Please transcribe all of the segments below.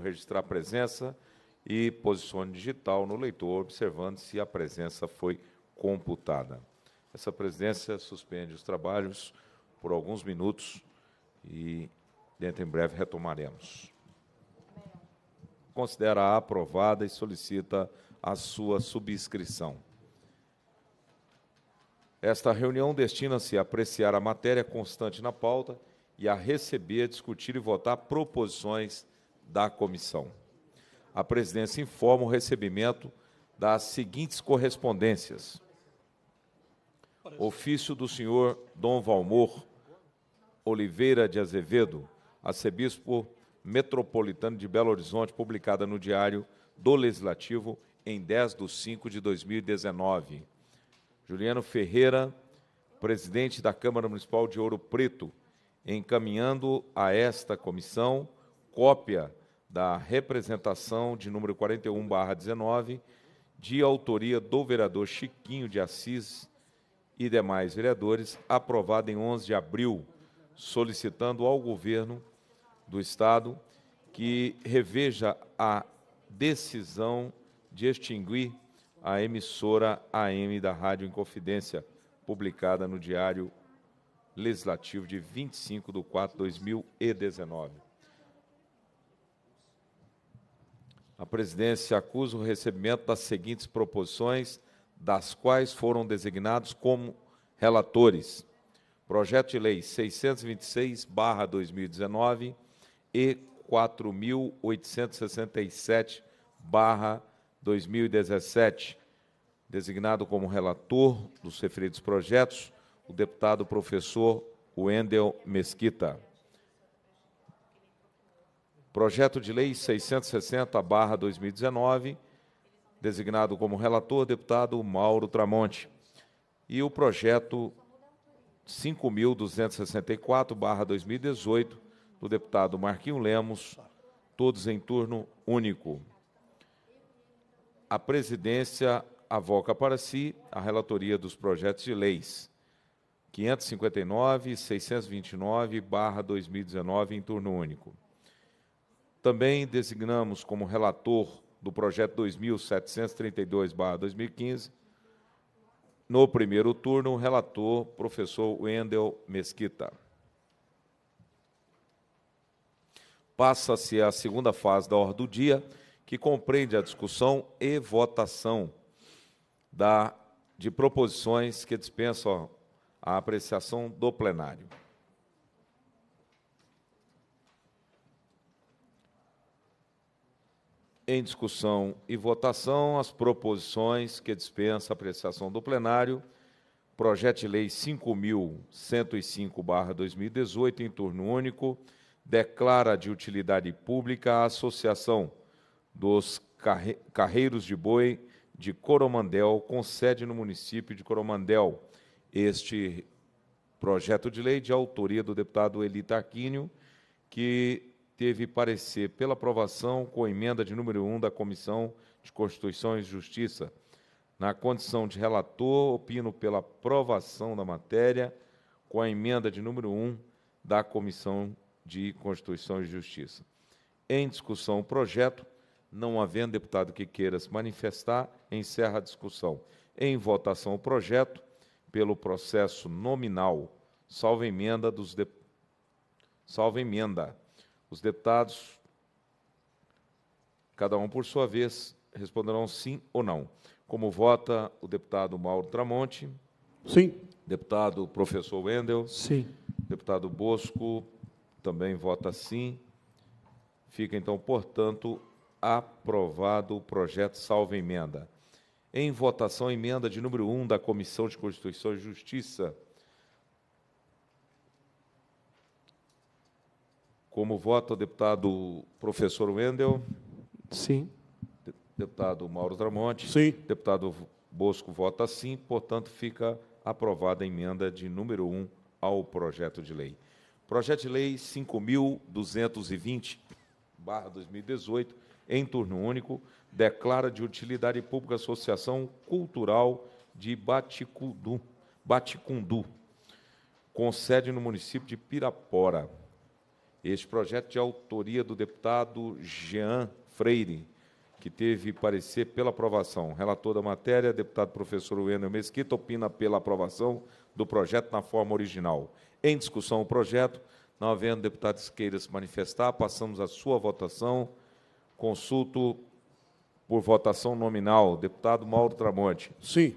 registrar presença e posicione digital no leitor, observando se a presença foi computada. Essa presidência suspende os trabalhos por alguns minutos e dentro em breve retomaremos. Considera aprovada e solicita a sua subscrição. Esta reunião destina-se a apreciar a matéria constante na pauta e a receber, discutir e votar proposições da comissão. A presidência informa o recebimento das seguintes correspondências. Ofício do senhor Dom Valmor Oliveira de Azevedo, arcebispo metropolitano de Belo Horizonte, publicada no Diário do Legislativo em 10 de 5 de 2019. Juliano Ferreira, presidente da Câmara Municipal de Ouro Preto, encaminhando a esta comissão cópia da representação de número 41/19, de autoria do vereador Chiquinho de Assis e demais vereadores, aprovada em 11 de abril, solicitando ao governo do estado que reveja a decisão de extinguir a emissora AM da Rádio Inconfidência, publicada no Diário Legislativo de 25 de 4 de 2019. a presidência acusa o recebimento das seguintes proposições, das quais foram designados como relatores: Projeto de Lei 626/2019 e 4867/2017, designado como relator dos referidos projetos o deputado professor Wendel Mesquita. Projeto de Lei 660-2019, designado como relator, deputado Mauro Tramonte. E o projeto 5.264-2018, do deputado Marquinho Lemos, todos em turno único. A presidência avoca para si a relatoria dos projetos de leis 559 e 629-2019 em turno único. Também designamos como relator do projeto 2732-2015, no primeiro turno, o relator, professor Wendel Mesquita. Passa-se a segunda fase da ordem do dia, que compreende a discussão e votação da, de proposições que dispensam a apreciação do plenário. em discussão e votação as proposições que dispensa a apreciação do plenário. Projeto de Lei 5.105-2018, em turno único, declara de utilidade pública a Associação dos Carre... Carreiros de Boi de Coromandel, com sede no município de Coromandel. Este projeto de lei de autoria do deputado Eli Tarquínio, que teve parecer pela aprovação com a emenda de número 1 da Comissão de Constituição e Justiça. Na condição de relator, opino pela aprovação da matéria com a emenda de número 1 da Comissão de Constituição e Justiça. Em discussão o projeto, não havendo deputado que queira se manifestar, encerra a discussão. Em votação o projeto, pelo processo nominal, salvo emenda dos deputados. salvo emenda os deputados, cada um por sua vez, responderão sim ou não. Como vota o deputado Mauro Tramonte? Sim. Deputado professor Wendel? Sim. Deputado Bosco também vota sim. Fica então, portanto, aprovado o projeto salvo emenda. Em votação, emenda de número 1 da Comissão de Constituição e Justiça. Como voto, o deputado professor Wendel. Sim. Deputado Mauro Tramonte. Sim. Deputado Bosco vota sim, portanto, fica aprovada a emenda de número 1 ao projeto de lei. Projeto de lei 5.220, 2018, em turno único, declara de utilidade pública a Associação Cultural de Baticundu com sede no município de Pirapora. Este projeto de autoria do deputado Jean Freire, que teve parecer pela aprovação. Relator da matéria, deputado professor Wendel Mesquita, opina pela aprovação do projeto na forma original. Em discussão o projeto, não havendo deputados queira se manifestar, passamos à sua votação. Consulto por votação nominal. Deputado Mauro Tramonte. Sim.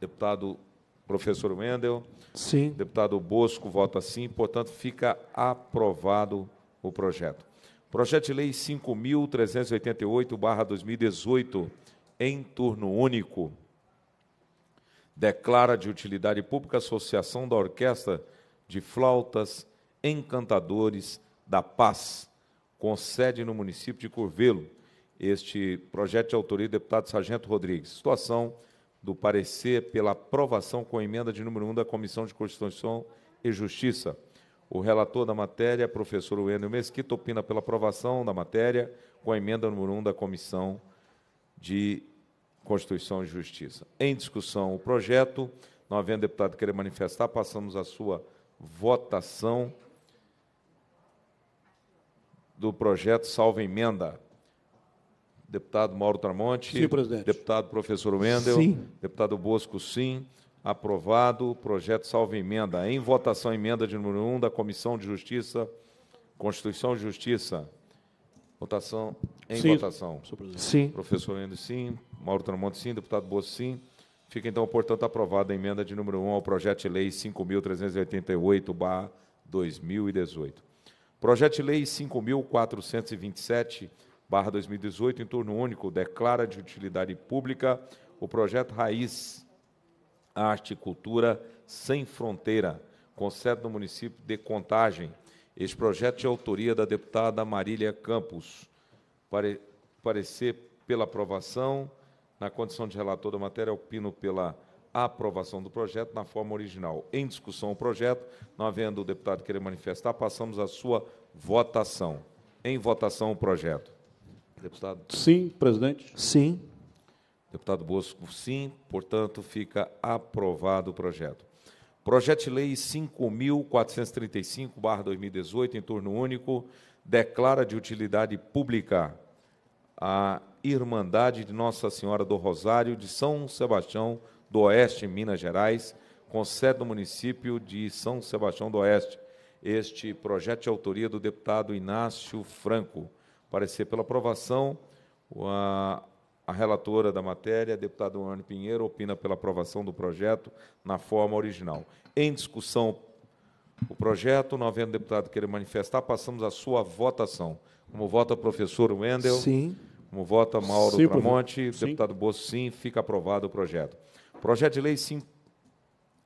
Deputado Professor Wendel. Sim. Deputado Bosco vota sim, portanto, fica aprovado o projeto. Projeto de Lei 5.388-2018, em turno único. Declara de utilidade pública a Associação da Orquestra de Flautas Encantadores da Paz, com sede no município de Curvelo. Este projeto de autoria do deputado Sargento Rodrigues. Situação do parecer pela aprovação com a emenda de número 1 da Comissão de Constituição e Justiça. O relator da matéria, professor Wendel Mesquita, opina pela aprovação da matéria com a emenda número 1 da Comissão de Constituição e Justiça. Em discussão o projeto, não havendo deputado querer manifestar, passamos à sua votação do projeto Salva Emenda deputado Mauro Tramonte. Sim, presidente. Deputado professor Wendel. Sim. Deputado Bosco, sim. Aprovado. Projeto salvo emenda. Em votação, emenda de número 1 um da Comissão de Justiça, Constituição e Justiça. Votação em sim, votação. Sim. Professor Wendel, sim. Mauro Tramonte, sim. Deputado Bosco, sim. Fica, então, portanto, aprovada a emenda de número 1 um ao projeto de lei 5.388, 2018. Projeto de lei 5.427, barra 2018, em torno único, declara de utilidade pública o projeto Raiz, Arte e Cultura Sem Fronteira, com sede no município de Contagem. Este projeto é de autoria da deputada Marília Campos. Pare, parecer pela aprovação, na condição de relator da matéria, opino pela aprovação do projeto na forma original. Em discussão o projeto, não havendo o deputado querer manifestar, passamos à sua votação. Em votação o projeto. Deputado. Sim, presidente. Sim. Deputado Bosco, sim. Portanto, fica aprovado o projeto. Projeto de Lei 5.435-2018, em torno único, declara de utilidade pública a Irmandade de Nossa Senhora do Rosário de São Sebastião do Oeste, Minas Gerais, com sede no município de São Sebastião do Oeste. Este projeto de autoria do deputado Inácio Franco parecer pela aprovação. A, a relatora da matéria, a deputada Anne Pinheiro, opina pela aprovação do projeto na forma original. Em discussão, o projeto, não havendo deputado querer manifestar, passamos à sua votação. Como vota o professor Wendel? Sim. Como vota Mauro sim, Tramonte? Sim. Deputado Bosso, sim. Fica aprovado o projeto. Projeto de lei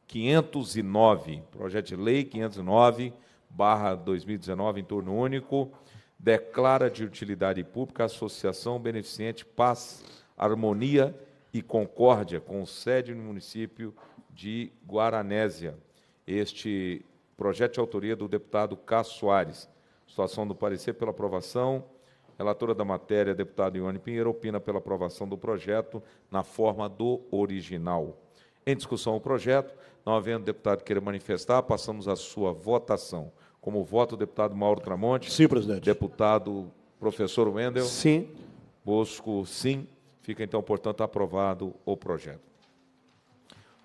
509. Projeto de lei 509, barra 2019, em torno único declara de utilidade pública a associação beneficente Paz, Harmonia e Concórdia, com sede no município de Guaranésia. Este projeto de autoria do deputado Cássio Soares. Situação do parecer pela aprovação. Relatora da matéria, deputada Ione Pinheiro, opina pela aprovação do projeto na forma do original. Em discussão o projeto, não havendo deputado queira manifestar, passamos à sua votação. Como voto, o deputado Mauro Tramonte. Sim, presidente. Deputado professor Wendel. Sim. Bosco, sim. Fica, então, portanto, aprovado o projeto.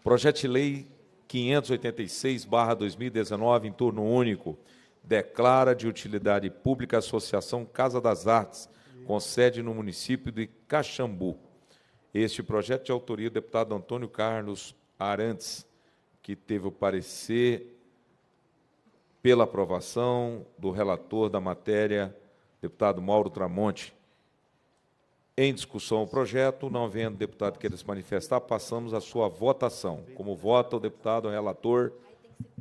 Projeto de Lei 586-2019, em turno único, declara de utilidade pública a Associação Casa das Artes, com sede no município de Caxambu. Este projeto de autoria do deputado Antônio Carlos Arantes, que teve o parecer pela aprovação do relator da matéria, deputado Mauro Tramonte. Em discussão o projeto, não havendo deputado queira se manifestar, passamos à sua votação. Como vota o deputado relator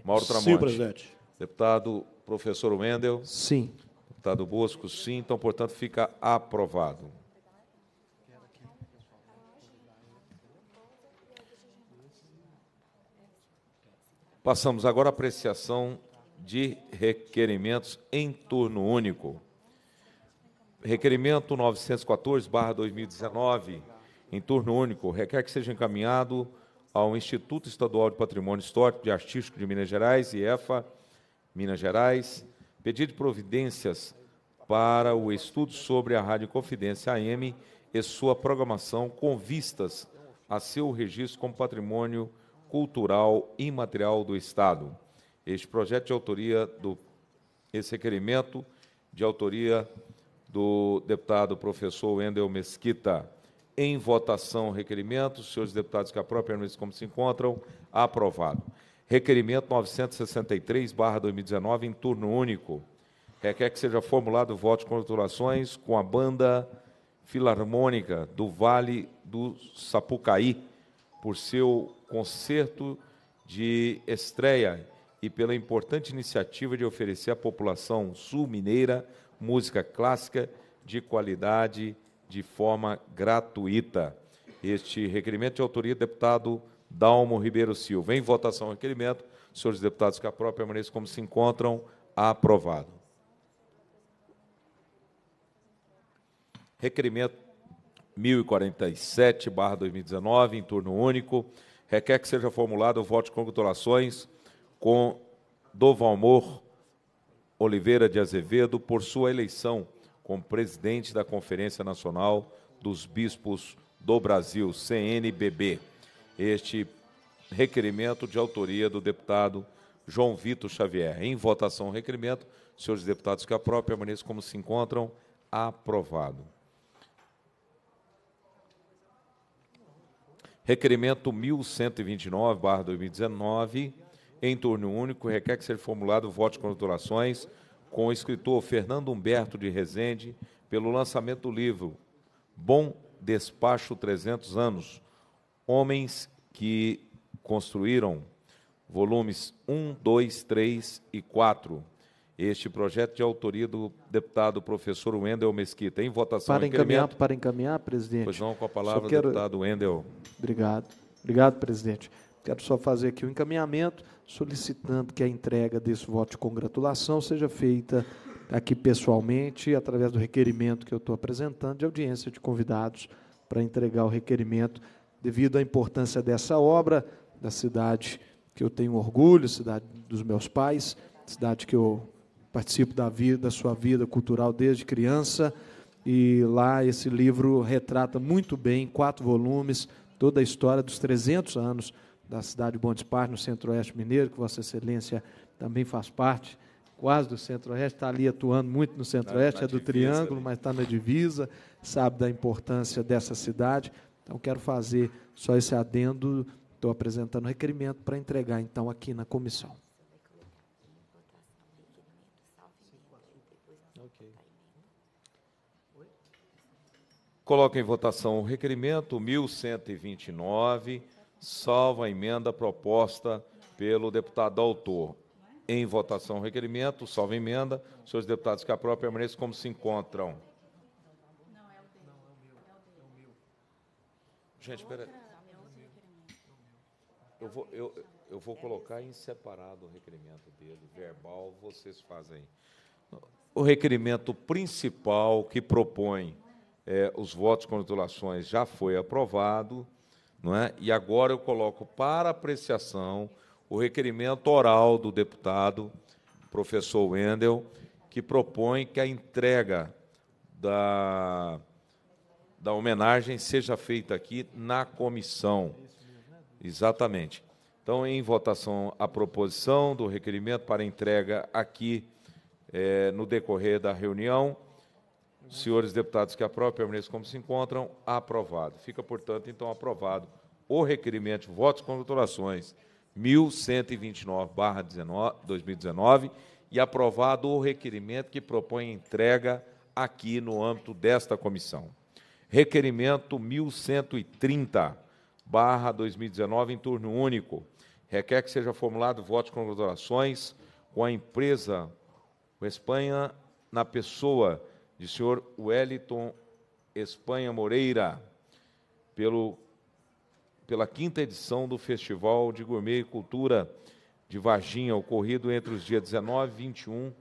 Mauro Tramonte? Sim, presidente. Deputado professor Wendel? Sim. Deputado Bosco? Sim. Então, portanto, fica aprovado. Passamos agora à apreciação de requerimentos em turno único. Requerimento 914/2019, em turno único, requer que seja encaminhado ao Instituto Estadual de Patrimônio Histórico e Artístico de Minas Gerais, IEFA, Minas Gerais, pedido de providências para o estudo sobre a Rádio Confidência AM e sua programação com vistas a seu registro como patrimônio cultural imaterial do Estado. Este projeto de autoria do esse requerimento de autoria do deputado professor Wendel Mesquita. Em votação, requerimento. Senhores deputados que aprovem, permaneçam como se encontram. Aprovado. Requerimento 963, 2019, em turno único. Requer que seja formulado voto de congratulações com a banda filarmônica do Vale do Sapucaí por seu concerto de estreia e pela importante iniciativa de oferecer à população sul-mineira música clássica de qualidade de forma gratuita. Este requerimento de autoria do deputado Dalmo Ribeiro Silva. Em votação o requerimento, senhores deputados que aprovam, permaneçam como se encontram. Aprovado. Requerimento 1047, barra 2019, em turno único, requer que seja formulado o voto de congratulações com Dovalmor Oliveira de Azevedo por sua eleição como presidente da Conferência Nacional dos Bispos do Brasil, CNBB. Este requerimento de autoria do deputado João Vitor Xavier. Em votação, requerimento. Senhores deputados que aprovem, permaneçam como se encontram. Aprovado. Requerimento 1129, barra 2019, em turno único, requer que seja formulado voto de congratulações com o escritor Fernando Humberto de Rezende pelo lançamento do livro Bom Despacho 300 Anos, Homens que Construíram, volumes 1, 2, 3 e 4. Este projeto de autoria do deputado professor Wendel Mesquita. Em votação, para encaminhar, para encaminhar, presidente. Pois não, com a palavra, quero... deputado Wendel. Obrigado. Obrigado, presidente. Quero só fazer aqui o um encaminhamento, solicitando que a entrega desse voto de congratulação seja feita aqui pessoalmente, através do requerimento que eu estou apresentando, de audiência de convidados para entregar o requerimento, devido à importância dessa obra, da cidade que eu tenho orgulho, cidade dos meus pais, cidade que eu participo da vida, da sua vida cultural desde criança, e lá esse livro retrata muito bem, em quatro volumes, toda a história dos 300 anos da cidade de Montes Partes, no Centro-Oeste Mineiro, que Vossa Excelência também faz parte, quase do Centro-Oeste, está ali atuando muito no Centro-Oeste, é do divisa, Triângulo, ali. mas está na divisa, sabe da importância dessa cidade. Então, quero fazer só esse adendo, estou apresentando o requerimento para entregar, então, aqui na comissão. Coloco em votação o requerimento 1129 Salva a emenda proposta pelo deputado autor. Em votação, requerimento, a emenda. Senhores deputados que própria permaneça como se encontram. Gente, espera. É eu vou, eu, eu vou é colocar em separado o requerimento dele, é. verbal, vocês fazem. O requerimento principal que propõe é, os votos com congratulações já foi aprovado não é? E agora eu coloco para apreciação o requerimento oral do deputado, professor Wendel, que propõe que a entrega da, da homenagem seja feita aqui na comissão. Exatamente. Então, em votação, a proposição do requerimento para entrega aqui é, no decorrer da reunião. Senhores deputados que aprovam, permaneçam como se encontram. Aprovado. Fica, portanto, então aprovado o requerimento, votos com autorações, 1129/2019 e aprovado o requerimento que propõe entrega aqui no âmbito desta comissão. Requerimento 1130/2019 em turno único. Requer que seja formulado votos com autorações com a empresa Espanha na pessoa de senhor Wellington Espanha Moreira, pelo, pela quinta edição do Festival de Gourmet e Cultura de Varginha, ocorrido entre os dias 19 e 21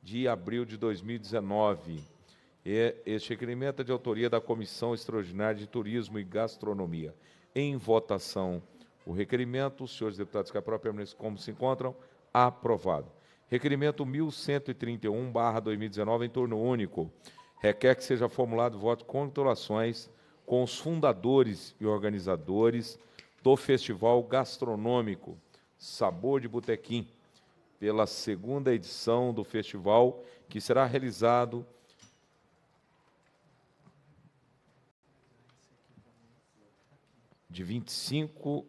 de abril de 2019. É, este requerimento é de autoria da Comissão Extraordinária de Turismo e Gastronomia. Em votação, o requerimento, os senhores deputados que a própria como se encontram, aprovado. Requerimento 1131-2019, em torno único. Requer que seja formulado voto de congratulações com os fundadores e organizadores do Festival Gastronômico Sabor de Botequim, pela segunda edição do festival, que será realizado de 25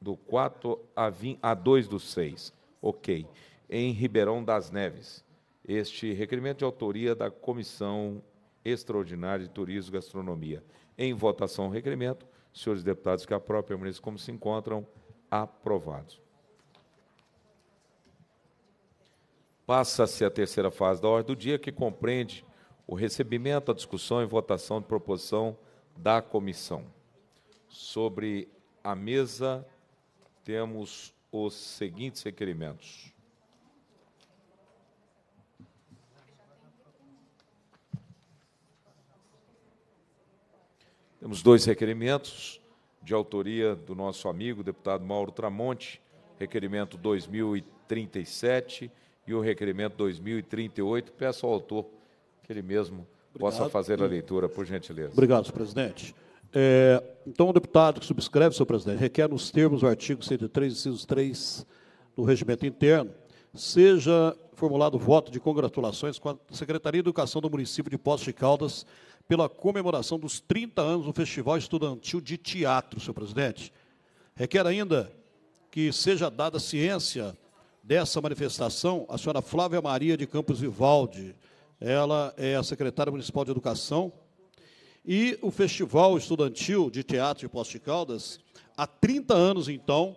do 4 a, 20, a 2 do 6. Ok em Ribeirão das Neves. Este requerimento de autoria da Comissão Extraordinária de Turismo e Gastronomia. Em votação, requerimento. Senhores deputados que a própria ministra, como se encontram. Aprovados. Passa-se a terceira fase da ordem do dia, que compreende o recebimento, a discussão e votação de proposição da comissão. Sobre a mesa, temos os seguintes requerimentos. Temos dois requerimentos de autoria do nosso amigo, deputado Mauro Tramonte, requerimento 2037 e o requerimento 2038. Peço ao autor que ele mesmo Obrigado. possa fazer a leitura, por gentileza. Obrigado, senhor presidente. É, então, o deputado que subscreve, senhor presidente, requer nos termos do artigo 103, inciso 3 do regimento interno, seja formulado voto de congratulações com a Secretaria de Educação do município de Poços de Caldas pela comemoração dos 30 anos do Festival Estudantil de Teatro, senhor presidente. Requer ainda que seja dada ciência dessa manifestação à senhora Flávia Maria de Campos Vivaldi. Ela é a secretária municipal de Educação. E o Festival Estudantil de Teatro de Poços de Caldas, há 30 anos, então,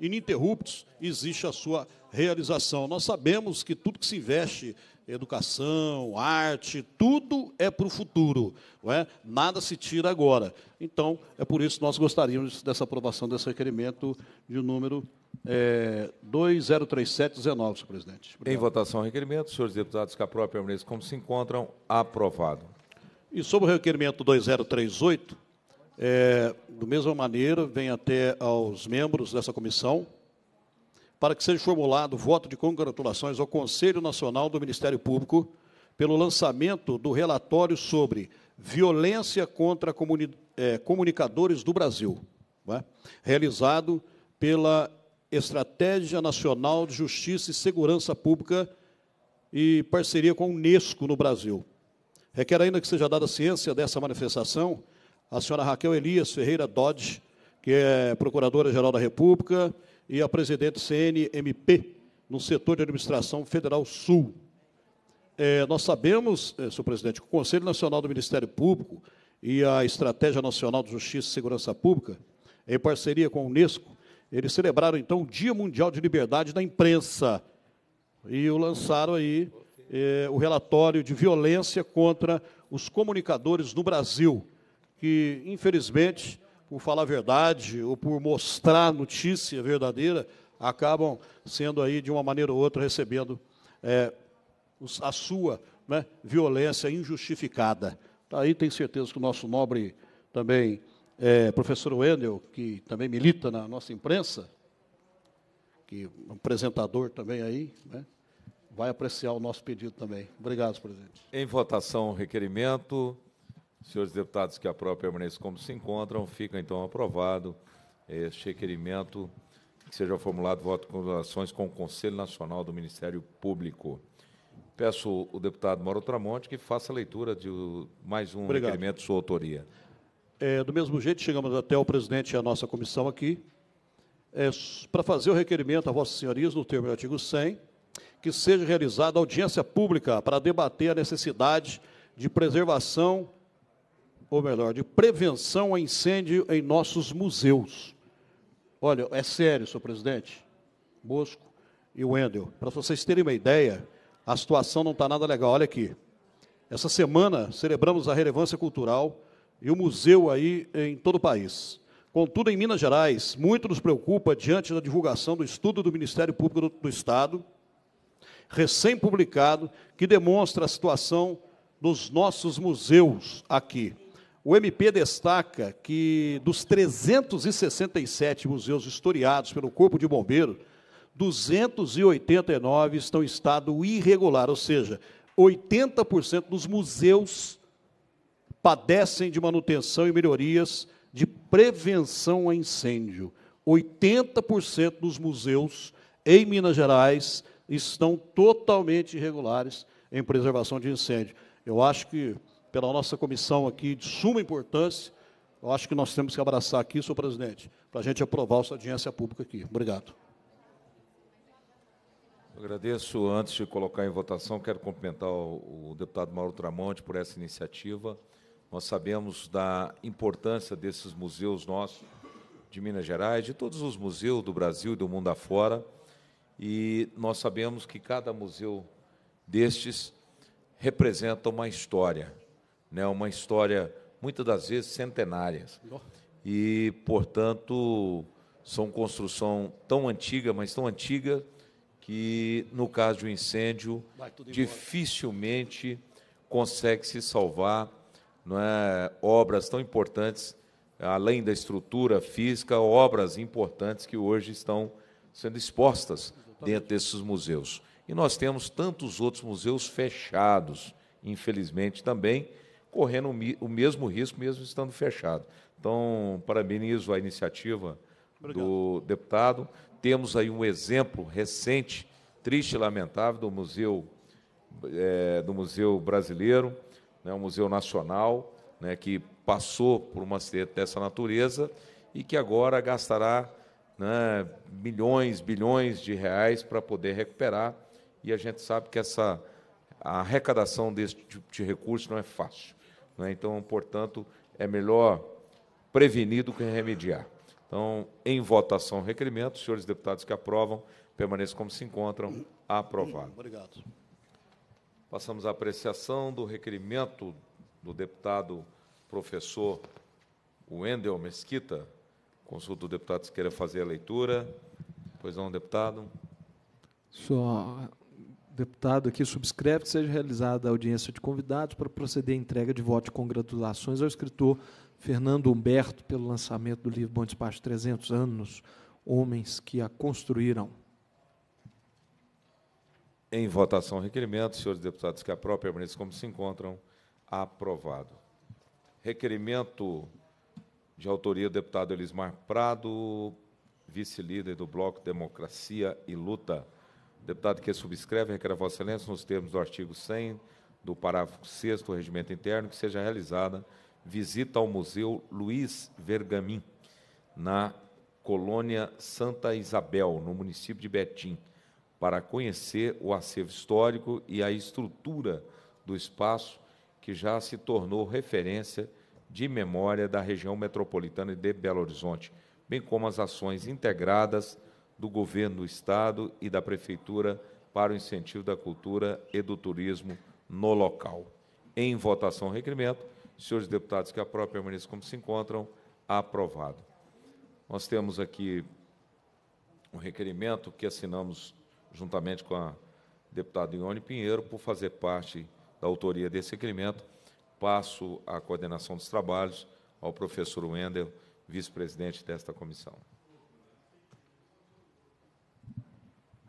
ininterruptos, existe a sua realização. Nós sabemos que tudo que se investe educação, arte, tudo é para o futuro, não é? nada se tira agora. Então, é por isso que nós gostaríamos dessa aprovação desse requerimento de número é, eh, 203719, senhor presidente. Obrigado. Em votação, requerimento. Senhores deputados Capró e Permanês, como se encontram? Aprovado. E sobre o requerimento 2038, é, eh, do mesma maneira, vem até aos membros dessa comissão, para que seja formulado voto de congratulações ao Conselho Nacional do Ministério Público pelo lançamento do relatório sobre violência contra comuni é, comunicadores do Brasil, né, realizado pela Estratégia Nacional de Justiça e Segurança Pública e parceria com a Unesco no Brasil. Requer ainda que seja dada ciência dessa manifestação a senhora Raquel Elias Ferreira Dodge, que é Procuradora-Geral da República e a presidente CNMP, no setor de administração federal sul. É, nós sabemos, é, senhor presidente, que o Conselho Nacional do Ministério Público e a Estratégia Nacional de Justiça e Segurança Pública, em parceria com a Unesco, eles celebraram, então, o Dia Mundial de Liberdade da Imprensa e lançaram aí é, o relatório de violência contra os comunicadores no Brasil, que, infelizmente, por falar a verdade ou por mostrar notícia verdadeira, acabam sendo aí, de uma maneira ou outra, recebendo é, a sua né, violência injustificada. Tá aí tem certeza que o nosso nobre também é, professor Wendel, que também milita na nossa imprensa, que é um apresentador também aí, né, vai apreciar o nosso pedido também. Obrigado, presidente. Em votação, requerimento. Senhores deputados, que a própria permaneça como se encontram, fica então aprovado este requerimento que seja formulado voto com relações com o Conselho Nacional do Ministério Público. Peço o deputado Mauro Tramonte que faça a leitura de mais um Obrigado. requerimento de sua autoria. É, do mesmo jeito, chegamos até o presidente e a nossa comissão aqui, é, para fazer o requerimento a vossas senhorias, no termo do artigo 100, que seja realizada audiência pública para debater a necessidade de preservação ou melhor, de prevenção a incêndio em nossos museus. Olha, é sério, senhor presidente, Bosco e Wendel, para vocês terem uma ideia, a situação não está nada legal. Olha aqui. Essa semana celebramos a relevância cultural e o museu aí em todo o país. Contudo, em Minas Gerais, muito nos preocupa diante da divulgação do estudo do Ministério Público do, Estado, recém-publicado, que demonstra a situação dos nossos museus aqui. O MP destaca que dos 367 museus historiados pelo Corpo de Bombeiro, 289 estão em estado irregular, ou seja, 80% dos museus padecem de manutenção e melhorias de prevenção a incêndio. 80% dos museus em Minas Gerais estão totalmente irregulares em preservação de incêndio. Eu acho que pela nossa comissão aqui de suma importância. Eu acho que nós temos que abraçar aqui, senhor presidente, para a gente aprovar essa audiência pública aqui. Obrigado. Eu agradeço. Antes de colocar em votação, quero cumprimentar o, o deputado Mauro Tramonte por essa iniciativa. Nós sabemos da importância desses museus nossos de Minas Gerais, de todos os museus do Brasil e do mundo afora. E nós sabemos que cada museu destes representa uma história né, uma história, muitas das vezes, centenárias. E, portanto, são construção tão antiga, mas tão antiga, que no caso de um incêndio, dificilmente consegue se salvar não é, obras tão importantes, além da estrutura física, obras importantes que hoje estão sendo expostas dentro desses museus. E nós temos tantos outros museus fechados, infelizmente também, correndo o mesmo risco, mesmo estando fechado. Então, parabenizo a iniciativa Obrigado. do deputado. Temos aí um exemplo recente, triste e lamentável, do Museu, é, do museu Brasileiro, né, o Museu Nacional, né, que passou por uma acidente dessa natureza e que agora gastará né, milhões, bilhões de reais para poder recuperar. E a gente sabe que essa a arrecadação desse tipo de recurso não é fácil. Né? Então, portanto, é melhor prevenir do que remediar. Então, em votação, requerimento. Senhores deputados que aprovam, permaneçam como se encontram. Aprovado. Obrigado. Passamos à apreciação do requerimento do deputado professor Wendel Mesquita. Consulto o deputado se queira fazer a leitura. Pois não, deputado. Só deputado aqui subscreve que seja realizada a audiência de convidados para proceder à entrega de voto de congratulações ao escritor Fernando Humberto pelo lançamento do livro Bom Despacho 300 anos, homens que a construíram. Em votação, requerimento, senhores deputados que a própria permaneçam como se encontram. Aprovado. Requerimento de autoria do deputado Elismar Prado, vice-líder do Bloco Democracia e Luta. O deputado que subscreve requer a Vossa Excelência, nos termos do artigo 100 do parágrafo 6 do Regimento Interno, que seja realizada visita ao Museu Luiz Vergamin, na colônia Santa Isabel, no município de Betim, para conhecer o acervo histórico e a estrutura do espaço que já se tornou referência de memória da região metropolitana de Belo Horizonte, bem como as ações integradas do governo do Estado e da Prefeitura para o incentivo da cultura e do turismo no local. Em votação, requerimento. Senhores deputados que a própria ministra como se encontram. Aprovado. Nós temos aqui um requerimento que assinamos juntamente com a deputada Ione Pinheiro por fazer parte da autoria desse requerimento. Passo a coordenação dos trabalhos ao professor Wendel, vice-presidente desta comissão.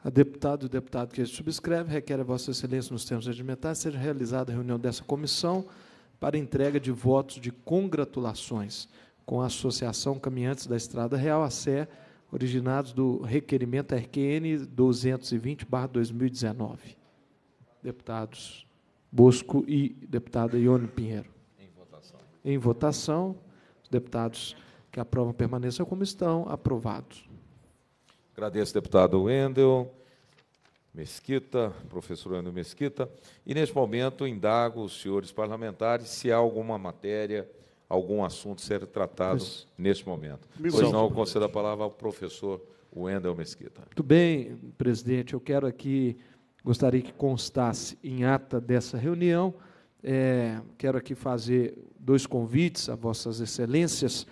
a deputada e o deputado que subscreve requer a Vossa Excelência, nos termos regimentais, seja realizada a reunião dessa comissão para entrega de votos de congratulações com a Associação Caminhantes da Estrada Real, a SE, originados do requerimento RQN 220-2019. Deputados Bosco e deputada Ione Pinheiro. Em votação. Em votação, os deputados que aprovam permaneçam como estão, aprovados. Agradeço, deputado Wendel Mesquita, professor Wendel Mesquita. E, neste momento, indago os senhores parlamentares se há alguma matéria, algum assunto ser tratado pois, neste momento. Pois não, eu concedo a palavra ao professor Wendel Mesquita. Muito bem, presidente. Eu quero aqui, gostaria que constasse em ata dessa reunião, é, quero aqui fazer dois convites a vossas excelências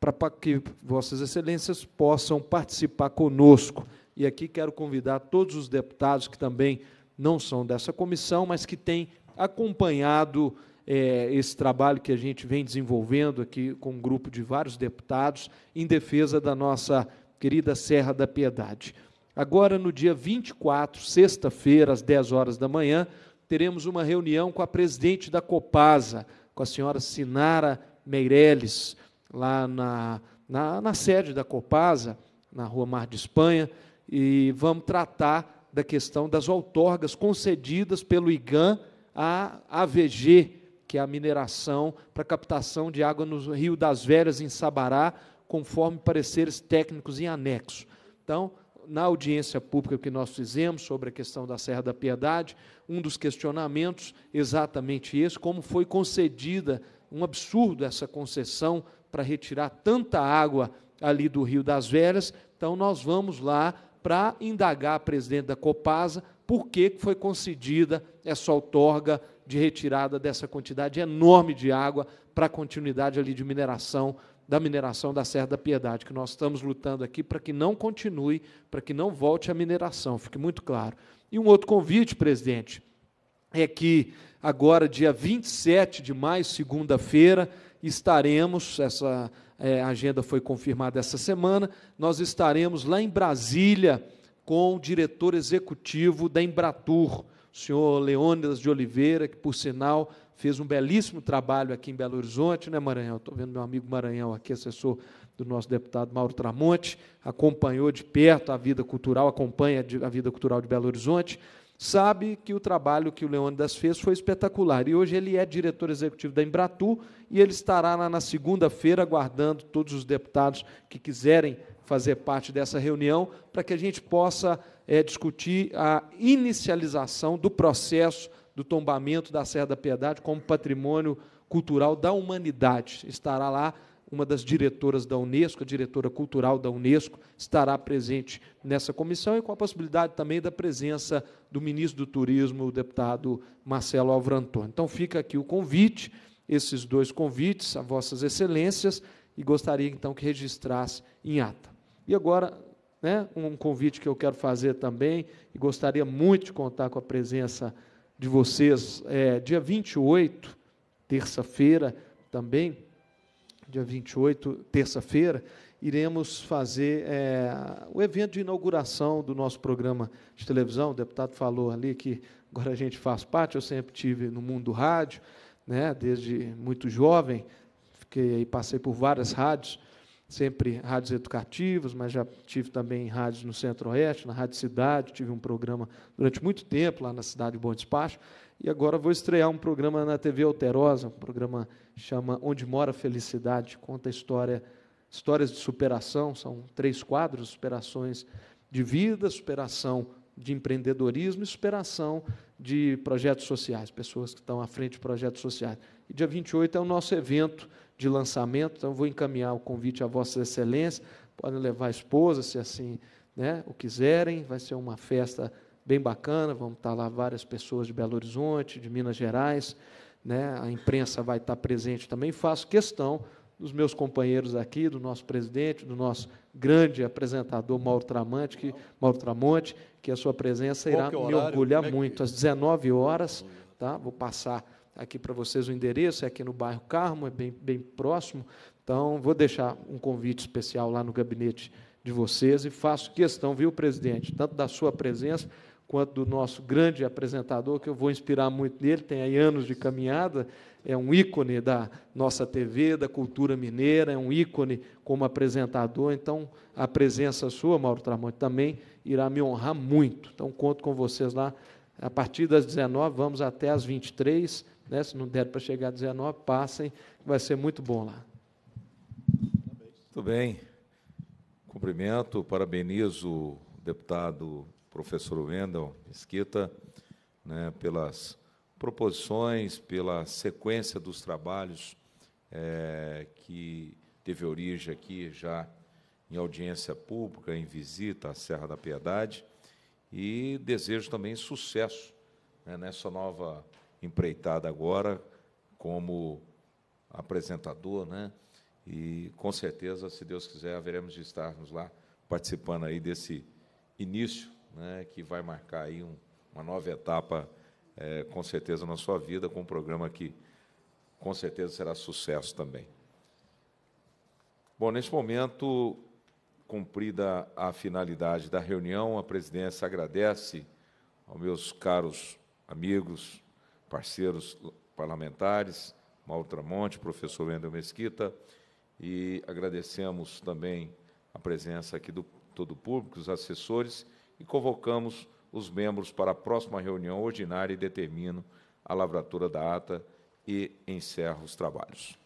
para que Vossas Excelências possam participar conosco. E aqui quero convidar todos os deputados que também não são dessa comissão, mas que têm acompanhado é, esse trabalho que a gente vem desenvolvendo aqui com um grupo de vários deputados em defesa da nossa querida Serra da Piedade. Agora, no dia 24, sexta-feira, às 10 horas da manhã, teremos uma reunião com a presidente da Copasa, com a senhora Sinara Meireles lá na, na, na sede da Copasa, na Rua Mar de Espanha, e vamos tratar da questão das outorgas concedidas pelo IGAN à AVG, que é a mineração para captação de água no Rio das Velhas, em Sabará, conforme pareceres técnicos em anexo. Então, na audiência pública que nós fizemos sobre a questão da Serra da Piedade, um dos questionamentos exatamente esse, como foi concedida, um absurdo essa concessão para retirar tanta água ali do Rio das Velhas. Então, nós vamos lá para indagar a presidente da Copasa por que foi concedida essa outorga de retirada dessa quantidade enorme de água para a continuidade ali de mineração da mineração da Serra da Piedade, que nós estamos lutando aqui para que não continue, para que não volte a mineração, fique muito claro. E um outro convite, presidente, é que agora, dia 27 de maio, segunda-feira, estaremos, essa é, agenda foi confirmada essa semana, nós estaremos lá em Brasília com o diretor executivo da Embratur, o senhor Leônidas de Oliveira, que, por sinal, fez um belíssimo trabalho aqui em Belo Horizonte, né, Maranhão? Estou vendo meu amigo Maranhão aqui, assessor do nosso deputado Mauro Tramonte, acompanhou de perto a vida cultural, acompanha a vida cultural de Belo Horizonte sabe que o trabalho que o Leônidas fez foi espetacular. E hoje ele é diretor executivo da Embratu e ele estará lá na segunda-feira aguardando todos os deputados que quiserem fazer parte dessa reunião para que a gente possa é, discutir a inicialização do processo do tombamento da Serra da Piedade como patrimônio cultural da humanidade. Estará lá uma das diretoras da Unesco, a diretora cultural da Unesco, estará presente nessa comissão e com a possibilidade também da presença do ministro do Turismo, o deputado Marcelo Alvaro Antônio. Então fica aqui o convite, esses dois convites a vossas excelências e gostaria então que registrasse em ata. E agora, né, um convite que eu quero fazer também e gostaria muito de contar com a presença de vocês, é, dia 28, terça-feira também, dia 28, terça-feira, iremos fazer é, o evento de inauguração do nosso programa de televisão. O deputado falou ali que agora a gente faz parte, eu sempre tive no mundo do rádio, né, desde muito jovem, fiquei aí, passei por várias rádios, sempre rádios educativas, mas já tive também rádios no Centro-Oeste, na Rádio Cidade, tive um programa durante muito tempo lá na cidade de Bom Despacho, e agora vou estrear um programa na TV Alterosa, um programa que chama Onde Mora a Felicidade, conta história, histórias de superação, são três quadros, superações de vida, superação de empreendedorismo e superação de projetos sociais, pessoas que estão à frente de projetos sociais. E dia 28 é o nosso evento de lançamento, então vou encaminhar o convite a Vossas Excelências, podem levar a esposa, se assim né, o quiserem, vai ser uma festa bem bacana, vamos estar lá várias pessoas de Belo Horizonte, de Minas Gerais, né, a imprensa vai estar presente também, faço questão dos meus companheiros aqui, do nosso presidente, do nosso grande apresentador Mauro Tramonte, que, Mauro Tramonte, que a sua presença irá é me orgulhar é muito. Às 19 é? horas, tá? vou passar aqui para vocês o endereço, é aqui no bairro Carmo, é bem, bem próximo. Então, vou deixar um convite especial lá no gabinete de vocês e faço questão, viu, presidente, tanto da sua presença quanto do nosso grande apresentador, que eu vou inspirar muito nele, tem aí anos de caminhada, é um ícone da nossa TV, da cultura mineira, é um ícone como apresentador, então a presença sua, Mauro Tramonte, também irá me honrar muito. Então conto com vocês lá a partir das 19, vamos até as 23, né? Se não der para chegar a 19, passem, vai ser muito bom lá. Muito bem. Cumprimento, parabenizo o deputado professor Wendel Mesquita né, pelas proposições, pela sequência dos trabalhos é, que teve origem aqui já em audiência pública, em visita à Serra da Piedade, e desejo também sucesso né, nessa nova empreitada agora como apresentador, né? E com certeza, se Deus quiser, haveremos de estarmos lá participando aí desse início, né, que vai marcar aí um, uma nova etapa, é, com certeza na sua vida, com um programa que com certeza será sucesso também. Bom, neste momento, cumprida a finalidade da reunião, a presidência agradece aos meus caros amigos, parceiros parlamentares, Maltramonte, professor Wendel Mesquita, e agradecemos também a presença aqui do todo o público, os assessores, e convocamos os membros para a próxima reunião ordinária e determino a lavratura da ata e encerro os trabalhos.